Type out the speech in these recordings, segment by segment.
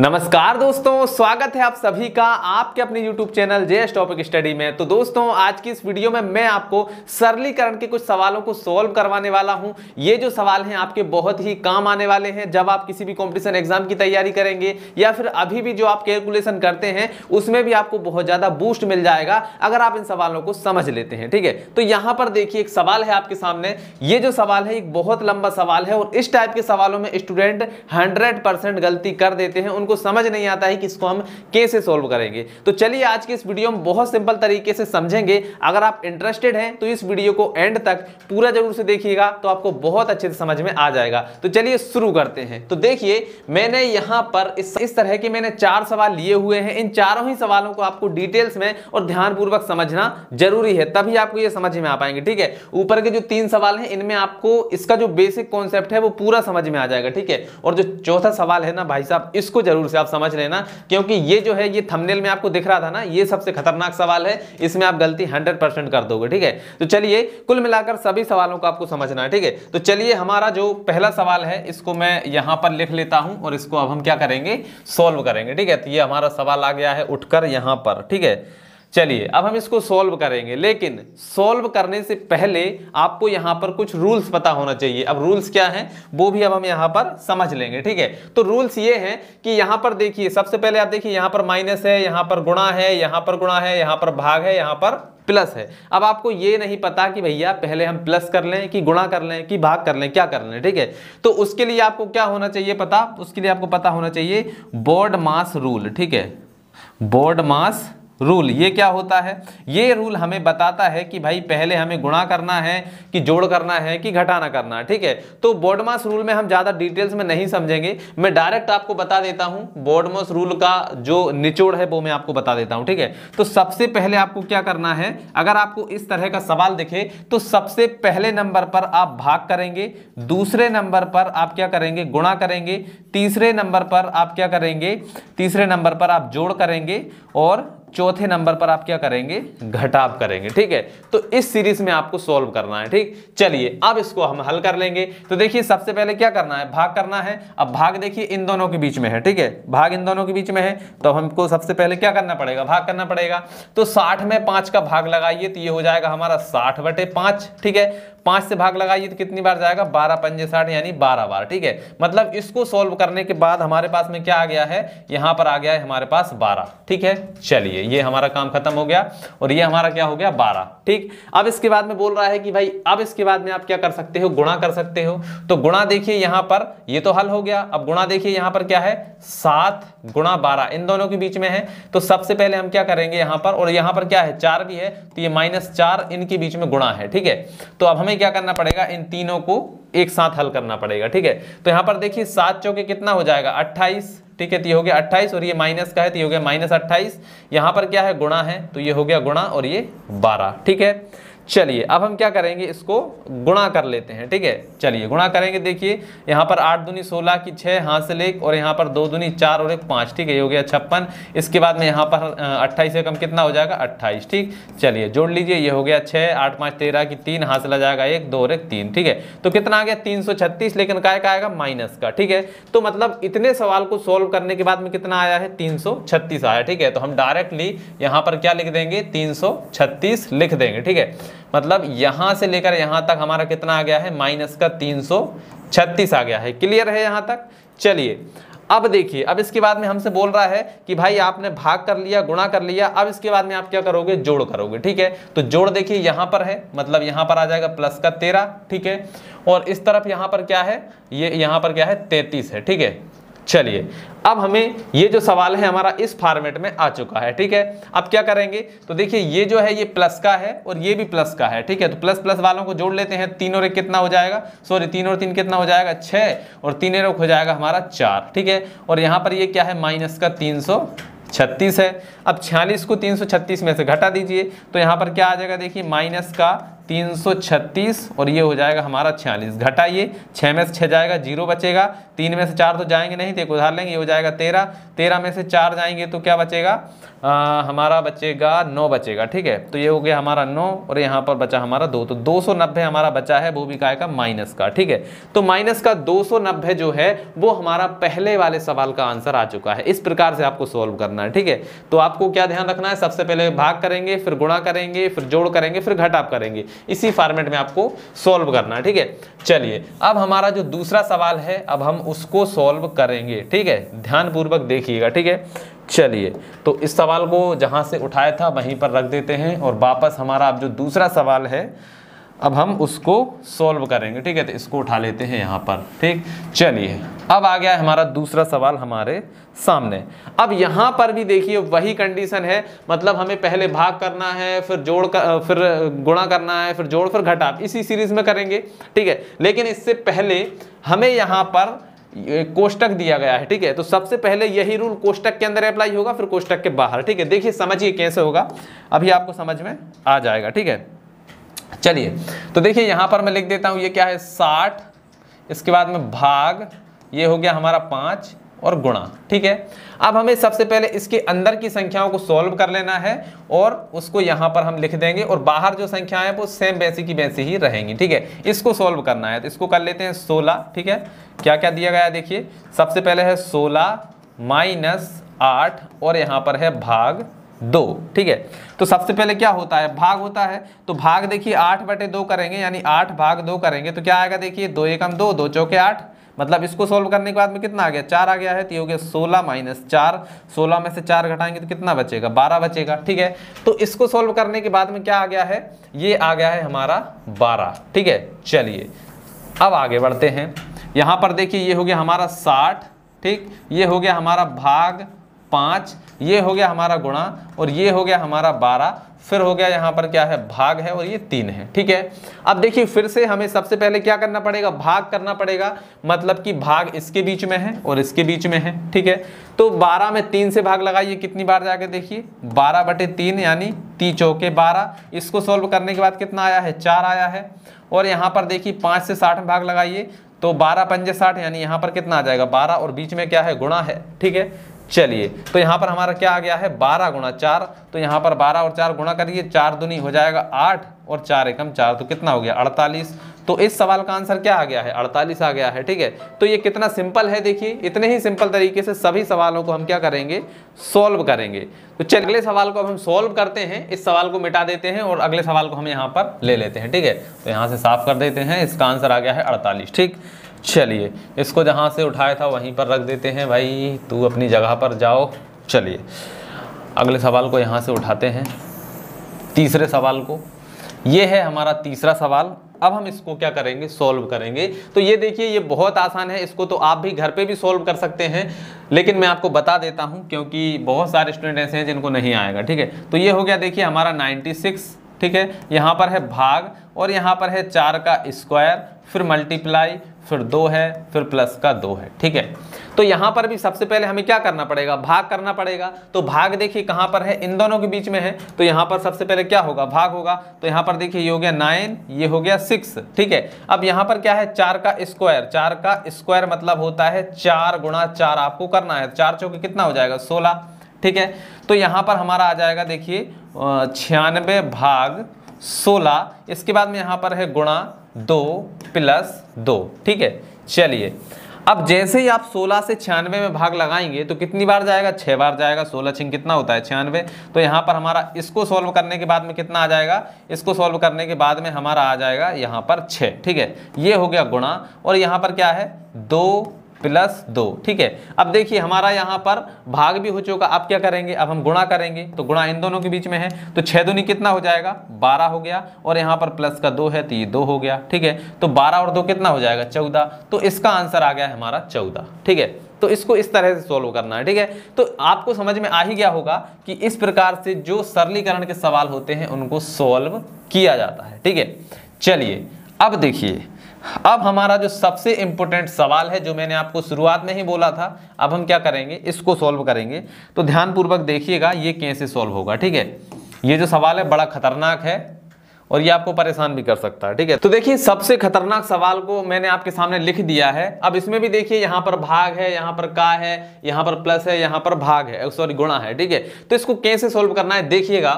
नमस्कार दोस्तों स्वागत है आप सभी का आपके अपने YouTube channel J topic study में तो दोस्तों आज की इस वीडियो में मैं आपको सरलीकरण के कुछ सवालों को सॉल्व करवाने वाला हूं ये जो सवाल हैं आपके बहुत ही काम आने वाले हैं जब आप किसी भी कंपटीशन एग्जाम की तैयारी करेंगे या फिर अभी भी जो आप कैलकुलेशन करते हैं उसमें भी आपको बहुत ज़्यादा बूस्ट मिल जाएगा अगर आप इन सवालों को समझ लेते हैं ठीक है तो यहाँ पर देखिए एक सवाल है आपके सामने ये जो सवाल है एक बहुत लंबा सवाल है और इस टाइप के सवालों में स्टूडेंट हंड्रेड गलती कर देते हैं उनको समझ नहीं आता है कि इसको हम कैसे सॉल्व करेंगे तो चलिए आज के इस वीडियो में बहुत सिंपल तरीके से समझेंगे अगर आप इंटरेस्टेड हैं तो इस वीडियो को एंड तक पूरा जरूर से देखिएगा तो आपको बहुत अच्छे से समझ में आ जाएगा तो चलिए शुरू करते हैं तो देखिए मैंने यहाँ पर इस, इस तरह के मैंने चार सवाल लिए हुए हैं इन चारों ही सवालों को आपको डिटेल्स में और ध्यानपूर्वक समझना जरूरी है तभी आपको ये समझ में आ पाएंगे ठीक है ऊपर के जो तीन सवाल हैं इनमें आपको इसका जो बेसिक कॉन्सेप्ट है वो पूरा समझ में आ जाएगा ठीक है और जो चौथा सवाल है ना भाई साहब इसको जरूर से आप समझ लेना क्योंकि ये जो है ये थंबनेल में आपको दिख रहा था ना ये सबसे खतरनाक सवाल है इसमें आप गलती हंड्रेड परसेंट कर दोगे ठीक है तो चलिए कुल मिलाकर सभी सवालों को आपको समझना है ठीक है तो चलिए हमारा जो पहला सवाल है इसको मैं यहां पर लिख लेता हूं और इसको अब हम क्या करेंगे सॉल्व करेंगे ठीक है तो ये हमारा सवाल आ गया है उठकर यहां पर ठीक है चलिए अब हम इसको सॉल्व करेंगे लेकिन सॉल्व करने से पहले आपको यहाँ पर कुछ रूल्स पता होना चाहिए अब रूल्स क्या हैं वो भी अब हम यहाँ पर समझ लेंगे ठीक है तो रूल्स ये हैं कि यहाँ पर देखिए सबसे पहले आप देखिए यहाँ पर माइनस है यहाँ पर गुणा है यहाँ पर गुणा है यहाँ पर भाग है यहाँ पर प्लस है अब आपको ये नहीं पता कि भैया पहले हम प्लस कर लें कि गुणा कर लें कि भाग कर लें क्या कर लें ठीक है तो उसके लिए आपको क्या होना चाहिए पता उसके लिए आपको पता होना चाहिए बोर्ड मास रूल ठीक है बोर्ड मास रूल ये क्या होता है ये रूल हमें बताता है कि भाई पहले हमें गुणा करना है कि जोड़ करना है कि घटाना करना है ठीक है तो बोर्डमास रूल में हम ज़्यादा डिटेल्स में नहीं समझेंगे मैं डायरेक्ट आपको बता देता हूँ बॉडमास रूल का जो निचोड़ है वो मैं आपको बता देता हूँ ठीक है तो सबसे पहले आपको क्या करना है अगर आपको इस तरह का सवाल दिखे तो सबसे पहले नंबर पर आप भाग करेंगे दूसरे नंबर पर आप क्या करेंगे गुणा करेंगे तीसरे नंबर पर आप क्या करेंगे तीसरे नंबर पर आप जोड़ करेंगे और चौथे नंबर पर आप क्या करेंगे घटाव करेंगे ठीक है तो इस सीरीज में आपको सॉल्व करना है ठीक चलिए अब इसको हम हल कर लेंगे तो देखिए सबसे पहले क्या करना है भाग करना है अब भाग देखिए इन दोनों के बीच में है ठीक है भाग इन दोनों के बीच में है तो हमको सबसे पहले क्या करना पड़ेगा भाग करना पड़ेगा तो साठ में पांच का भाग लगाइए तो ये हो जाएगा हमारा साठ बटे पांच ठीक है पांच से भाग लगाइए तो कितनी बार जाएगा बारह पंजे साठ यानी बारह बार ठीक है मतलब इसको सोल्व करने के बाद हमारे पास में क्या आ गया है यहां पर आ गया है हमारे पास बारह ठीक है चलिए ये हमारा काम खत्म हो गया और ये हमारा क्या हो गया बारह ठीक अब इसके बाद में बोल रहा है कि भाई अब इसके बाद में आप क्या कर सकते हो गुणा कर सकते हो तो गुणा देखिए यहां पर ये तो हल हो गया अब गुणा देखिए यहां पर क्या है सात गुणा बारह इन दोनों के बीच में है तो सबसे पहले हम क्या करेंगे यहां पर और यहां पर क्या है चार भी है तो ये माइनस चार इनके बीच में गुणा है ठीक है तो अब हमें क्या करना पड़ेगा इन तीनों को एक साथ हल करना पड़ेगा ठीक है तो यहां पर देखिए सात चौके कितना हो जाएगा अट्ठाईस ठीक है तो ये हो गया अट्ठाईस और ये माइनस का है तो ये हो गया माइनस अट्ठाईस यहां पर क्या है गुणा है तो ये हो गया गुणा और ये बारह ठीक है चलिए अब हम क्या करेंगे इसको गुणा कर लेते हैं ठीक है चलिए गुणा करेंगे देखिए यहाँ पर आठ दुनी सोलह की छः हाथ से लेक और यहाँ पर दो दुनी चार और एक पाँच ठीक है ये हो गया छप्पन इसके बाद में यहाँ पर अट्ठाईस से कम कितना हो जाएगा अट्ठाईस ठीक चलिए जोड़ लीजिए ये हो गया छः आठ पाँच तेरह की तीन हाथ से जाएगा एक दो और एक तीन ठीक है तो कितना आ गया तीन सौ छत्तीस लेकिन काय का आएगा माइनस का ठीक है तो मतलब इतने सवाल को सोल्व करने के बाद में कितना आया है तीन सौ छत्तीस आया ठीक है तो हम डायरेक्टली यहाँ पर क्या लिख देंगे तीन सौ छत्तीस लिख देंगे ठीक है मतलब यहाँ से लेकर यहाँ तक हमारा कितना आ गया है माइनस का तीन आ गया है क्लियर है यहाँ तक चलिए अब देखिए अब इसके बाद में हमसे बोल रहा है कि भाई आपने भाग कर लिया गुणा कर लिया अब इसके बाद में आप क्या करोगे जोड़ करोगे ठीक है तो जोड़ देखिए यहां पर है मतलब यहां पर आ जाएगा प्लस का तेरह ठीक है और इस तरफ यहां पर क्या है ये यह पर क्या है तैतीस है ठीक है चलिए अब हमें ये जो सवाल है हमारा इस फॉर्मेट में आ चुका है ठीक है अब क्या करेंगे तो देखिए ये जो है ये प्लस का है और ये भी प्लस का है ठीक है तो प्लस प्लस वालों को जोड़ लेते हैं तीन और एक कितना हो जाएगा सॉरी तीन और तीन कितना हो जाएगा छः और तीन और हो जाएगा हमारा चार ठीक है और यहाँ पर ये क्या है माइनस का तीन छत्तीस है अब छियालीस को तीन सौ छत्तीस में से घटा दीजिए तो यहाँ पर क्या आ जाएगा देखिए माइनस का 336 और ये हो जाएगा हमारा छियालीस घटाइए छः में से छः जाएगा जीरो बचेगा तीन में से चार तो जाएंगे नहीं तो एक उधार लेंगे ये हो जाएगा तेरह तेरह में से चार जाएंगे तो क्या बचेगा आ, हमारा बचेगा नौ बचेगा ठीक है तो ये हो गया हमारा नौ और यहाँ पर बचा हमारा दो तो दो हमारा बचा है वो भी का माइनस का ठीक है तो माइनस का दो जो है वो हमारा पहले वाले सवाल का आंसर आ चुका है इस प्रकार से आपको सॉल्व करना है ठीक है तो आपको क्या ध्यान रखना है सबसे पहले भाग करेंगे फिर गुणा करेंगे फिर जोड़ करेंगे फिर घटाप करेंगे इसी फॉर्मेट में आपको सॉल्व करना है ठीक है चलिए अब हमारा जो दूसरा सवाल है अब हम उसको सॉल्व करेंगे ठीक है ध्यानपूर्वक देखिएगा ठीक है चलिए तो इस सवाल को जहाँ से उठाया था वहीं पर रख देते हैं और वापस हमारा अब जो दूसरा सवाल है अब हम उसको सॉल्व करेंगे ठीक है तो इसको उठा लेते हैं यहाँ पर ठीक चलिए अब आ गया हमारा दूसरा सवाल हमारे सामने अब यहाँ पर भी देखिए वही कंडीशन है मतलब हमें पहले भाग करना है फिर जोड़ कर, फिर गुणा करना है फिर जोड़ फिर घटा इसी सीरीज में करेंगे ठीक है लेकिन इससे पहले हमें यहाँ पर कोष्टक दिया गया है ठीक है तो सबसे पहले यही रूल कोष्टक के अंदर अप्लाई होगा फिर कोष्टक के बाहर ठीक है देखिए समझिए कैसे होगा अभी आपको समझ में आ जाएगा ठीक है चलिए तो देखिए यहां पर मैं लिख देता हूं ये क्या है साठ इसके बाद में भाग ये हो गया हमारा पांच और गुणा ठीक है अब हमें सबसे पहले इसके अंदर की संख्याओं को सॉल्व कर लेना है और उसको यहां पर हम लिख देंगे और बाहर जो संख्याएं हैं वो सेम वैसी की वैसी ही रहेंगी ठीक है इसको सॉल्व करना है तो इसको कर लेते हैं सोलह ठीक है क्या क्या दिया गया देखिए सबसे पहले है सोलह माइनस आठ और यहां पर है भाग दो ठीक है तो सबसे पहले क्या होता है भाग होता है तो भाग देखिए आठ बटे दो करेंगे यानी आठ भाग दो करेंगे तो क्या आएगा देखिए दो एकम दो दो चौके आठ मतलब इसको सोल्व करने के बाद में कितना आ गया चार आ गया है तो ये हो गया सोलह माइनस चार सोलह में से चार घटाएंगे तो कितना बचेगा बारह बचेगा ठीक है तो इसको सोल्व करने के बाद में क्या आ गया है ये आ गया है हमारा बारह ठीक है चलिए अब आगे बढ़ते हैं यहां पर देखिए ये हो गया हमारा साठ ठीक ये हो गया हमारा भाग पाँच ये हो गया हमारा गुणा और ये हो गया हमारा बारह फिर हो गया यहाँ पर क्या है भाग है और ये तीन है ठीक है अब देखिए फिर से हमें सबसे पहले क्या करना पड़ेगा भाग करना पड़ेगा मतलब कि भाग इसके बीच में है और इसके बीच में है ठीक है तो बारह में तीन से भाग लगाइए कितनी बार जाके देखिए बारह बटे तीन यानी ती चौके बारह इसको सॉल्व करने के बाद कितना आया है चार आया है और यहाँ पर देखिए पाँच से साठ में भाग लगाइए तो बारह पंजे साठ यानी यहाँ पर कितना आ जाएगा बारह और बीच में क्या है गुणा है ठीक है चलिए तो यहाँ पर हमारा क्या आ गया है बारह गुणा चार तो यहाँ पर बारह और चार गुणा करिए चार दुनी हो जाएगा आठ और चार एकम चार तो कितना हो गया अड़तालीस तो इस सवाल का आंसर क्या आ गया है अड़तालीस आ गया है ठीक है तो ये कितना सिंपल है देखिए इतने ही सिंपल तरीके से सभी सवालों को हम क्या करेंगे सॉल्व करेंगे तो चलिए अगले सवाल को अब हम सॉल्व करते हैं इस सवाल को मिटा देते हैं और अगले सवाल को हम यहाँ पर ले लेते हैं ठीक है तो यहाँ से साफ कर देते हैं इसका आंसर आ गया है अड़तालीस ठीक चलिए इसको जहाँ से उठाया था वहीं पर रख देते हैं भाई तू अपनी जगह पर जाओ चलिए अगले सवाल को यहाँ से उठाते हैं तीसरे सवाल को ये है हमारा तीसरा सवाल अब हम इसको क्या करेंगे सॉल्व करेंगे तो ये देखिए ये बहुत आसान है इसको तो आप भी घर पे भी सॉल्व कर सकते हैं लेकिन मैं आपको बता देता हूँ क्योंकि बहुत सारे स्टूडेंट ऐसे हैं जिनको नहीं आएगा ठीक है तो ये हो गया देखिए हमारा नाइन्टी ठीक है यहाँ पर है भाग और यहाँ पर है चार का स्क्वायर फिर मल्टीप्लाई फिर दो है फिर प्लस का दो है ठीक है तो यहां पर भी सबसे पहले हमें क्या करना पड़ेगा भाग करना पड़ेगा तो भाग देखिए कहां पर है इन दोनों के बीच में है तो यहां पर सबसे पहले क्या होगा भाग होगा तो यहां पर देखिए ये हो गया नाइन ये हो गया सिक्स ठीक है अब यहां पर क्या है चार का स्क्वायर चार का स्क्वायर मतलब होता है चार गुणा चार आपको करना है चार चौके कितना हो जाएगा सोलह ठीक है तो यहां पर हमारा आ जाएगा देखिए छियानबे भाग सोलह इसके बाद में यहां पर है गुणा दो प्लस दो ठीक है चलिए अब जैसे ही आप 16 से छियानवे में भाग लगाएंगे तो कितनी बार जाएगा छह बार जाएगा 16 छिंग कितना होता है छियानवे तो यहाँ पर हमारा इसको सॉल्व करने के बाद में कितना आ जाएगा इसको सॉल्व करने के बाद में हमारा आ जाएगा यहाँ पर छः ठीक है ये हो गया गुणा और यहाँ पर क्या है दो प्लस दो ठीक है अब देखिए हमारा यहाँ पर भाग भी हो चुका अब क्या करेंगे अब हम गुणा करेंगे तो गुणा इन दोनों के बीच में है तो छः दुनी कितना हो जाएगा बारह हो गया और यहाँ पर प्लस का दो है तो ये दो हो गया ठीक है तो बारह और दो कितना हो जाएगा चौदह तो इसका आंसर आ गया है हमारा चौदह ठीक है तो इसको इस तरह से सॉल्व करना है ठीक है तो आपको समझ में आ ही गया होगा कि इस प्रकार से जो सरलीकरण के सवाल होते हैं उनको सॉल्व किया जाता है ठीक है चलिए अब देखिए अब हमारा जो सबसे इंपॉर्टेंट सवाल है जो मैंने आपको शुरुआत में ही बोला था अब हम क्या करेंगे इसको सॉल्व करेंगे तो ध्यानपूर्वक देखिएगा ये कैसे सॉल्व होगा ठीक है ये जो सवाल है बड़ा खतरनाक है और ये आपको परेशान भी कर सकता है ठीक है तो देखिए सबसे खतरनाक सवाल को मैंने आपके सामने लिख दिया है अब इसमें भी देखिए यहां पर भाग है यहां पर का है यहां पर प्लस है यहां पर भाग है सॉरी गुणा है ठीक है तो इसको कैसे सॉल्व करना है देखिएगा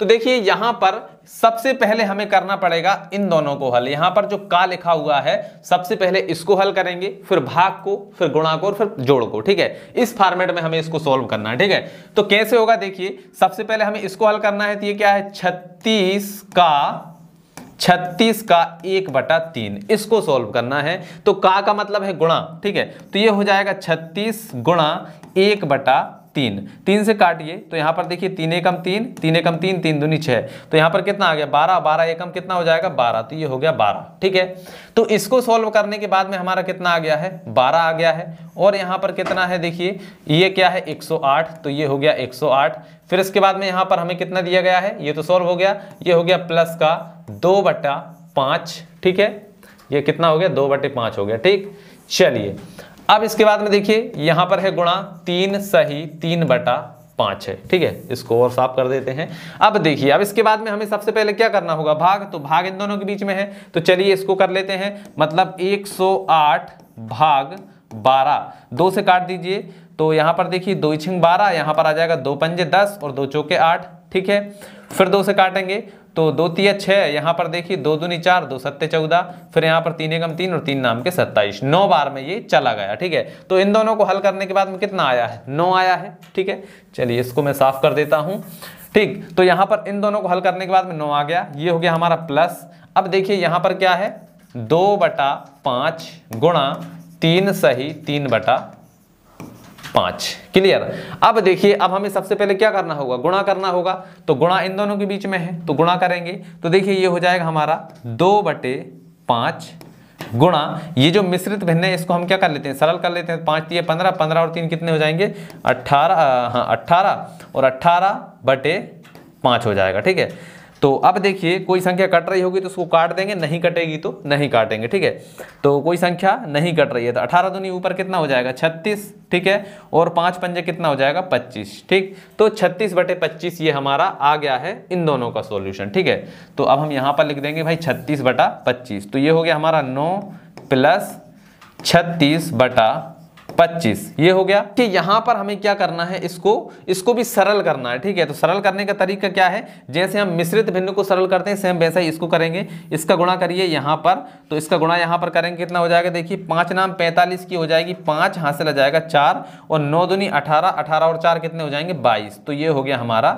तो देखिए यहां पर सबसे पहले हमें करना पड़ेगा इन दोनों को हल यहां पर जो का लिखा हुआ है सबसे पहले इसको हल करेंगे फिर भाग को फिर गुणा को और फिर जोड़ को ठीक है इस फॉर्मेट में हमें इसको सोल्व करना है ठीक है तो कैसे होगा देखिए सबसे पहले हमें इसको हल करना है तो ये क्या है छत्तीस का छत्तीस का एक बटा तीन इसको सॉल्व करना है तो का का मतलब है गुणा ठीक है तो ये हो जाएगा छत्तीस गुणा एक बटा तीन तीन से काटिए तो यहाँ पर देखिए तीन एकम तीन तीन एकम तीन तीन दूनी छः तो यहाँ पर कितना आ गया बारह बारह एकम कितना हो जाएगा बारह तो ये हो गया बारह ठीक है तो इसको सॉल्व करने के बाद में हमारा कितना आ गया है बारह आ गया है और यहाँ पर कितना है देखिए ये क्या है एक तो ये हो गया एक फिर इसके बाद में यहाँ पर हमें कितना दिया गया है ये तो सॉल्व हो गया ये हो गया प्लस का दो बटा ठीक है ये कितना हो गया दो बटे हो गया ठीक चलिए अब इसके बाद में देखिए यहां पर है गुणा तीन सही तीन बटा पांच है ठीक है इसको और साफ कर देते हैं अब देखिए अब इसके बाद में हमें सबसे पहले क्या करना होगा भाग तो भाग इन दोनों के बीच में है तो चलिए इसको कर लेते हैं मतलब 108 भाग 12 दो से काट दीजिए तो यहां पर देखिए दो छिंग बारह यहां पर आ जाएगा दो पंजे दस और दो चौके आठ ठीक है फिर दो से काटेंगे तो दो तीय छः यहाँ पर देखिए दो दूनी चार दो सत्य चौदह फिर यहाँ पर तीन एकम तीन और तीन नाम के सत्ताईस नौ बार में ये चला गया ठीक है तो इन दोनों को हल करने के बाद में कितना आया है नौ आया है ठीक है चलिए इसको मैं साफ कर देता हूँ ठीक तो यहाँ पर इन दोनों को हल करने के बाद में नौ आ गया ये हो गया हमारा प्लस अब देखिए यहाँ पर क्या है दो बटा पाँच गुणा तीन सही तीन बटा पांच क्लियर अब देखिए अब हमें सबसे पहले क्या करना होगा गुणा करना होगा तो गुणा इन दोनों के बीच में है तो गुणा करेंगे तो देखिए ये हो जाएगा हमारा दो बटे पांच गुणा ये जो मिश्रित भिन्न है इसको हम क्या कर लेते हैं सरल कर लेते हैं पांच तीन पंद्रह पंद्रह और तीन कितने हो जाएंगे अट्ठारह हाँ अट्ठारह और अट्ठारह बटे पांच हो जाएगा ठीक है तो अब देखिए कोई संख्या कट रही होगी तो उसको काट देंगे नहीं कटेगी तो नहीं काटेंगे ठीक है तो कोई संख्या नहीं कट रही है तो अठारह दुनी ऊपर कितना हो जाएगा छत्तीस ठीक है और पाँच पंजे कितना हो जाएगा पच्चीस ठीक तो छत्तीस बटे पच्चीस ये हमारा आ गया है इन दोनों का सोल्यूशन ठीक है तो अब हम यहाँ पर लिख देंगे भाई छत्तीस बटा पच्चीस तो ये हो गया हमारा नौ प्लस छत्तीस बटा 25 ये हो गया कि यहां पर हमें क्या करना है इसको इसको भी सरल करना है ठीक है तो सरल करने का तरीका क्या है जैसे हम मिश्रित भिन्न को सरल करते हैं सेम वैसा ही इसको करेंगे इसका गुणा करिए यहां पर तो इसका गुणा यहां पर करेंगे कितना हो जाएगा देखिए पांच नाम पैंतालीस की हो जाएगी पांच हासिल आ जाएगा चार और नौ दुनी अठारह अठारह और चार कितने हो जाएंगे बाईस तो ये हो गया हमारा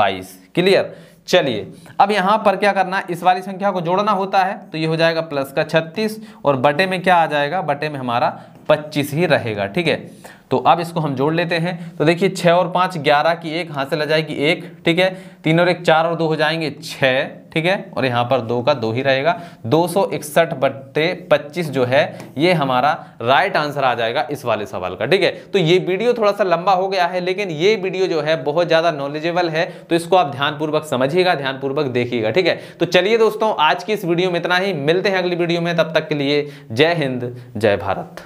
बाईस क्लियर चलिए अब यहाँ पर क्या करना है इस वाली संख्या को जोड़ना होता है तो ये हो जाएगा प्लस का छत्तीस और बटे में क्या आ जाएगा बटे में हमारा पच्चीस ही रहेगा ठीक है तो अब इसको हम जोड़ लेते हैं तो देखिए छः और पाँच ग्यारह की एक हाथ से ल जाएगी एक ठीक है तीन और एक चार और दो हो जाएंगे छः ठीक है और यहाँ पर दो का दो ही रहेगा दो सौ इकसठ बट्टे पच्चीस जो है ये हमारा राइट आंसर आ जाएगा इस वाले सवाल का ठीक है तो ये वीडियो थोड़ा सा लंबा हो गया है लेकिन ये वीडियो जो है बहुत ज़्यादा नॉलेजेबल है तो इसको आप ध्यानपूर्वक समझिएगा ध्यानपूर्वक देखिएगा ठीक है तो चलिए दोस्तों आज की इस वीडियो में इतना ही मिलते हैं अगली वीडियो में तब तक के लिए जय हिंद जय भारत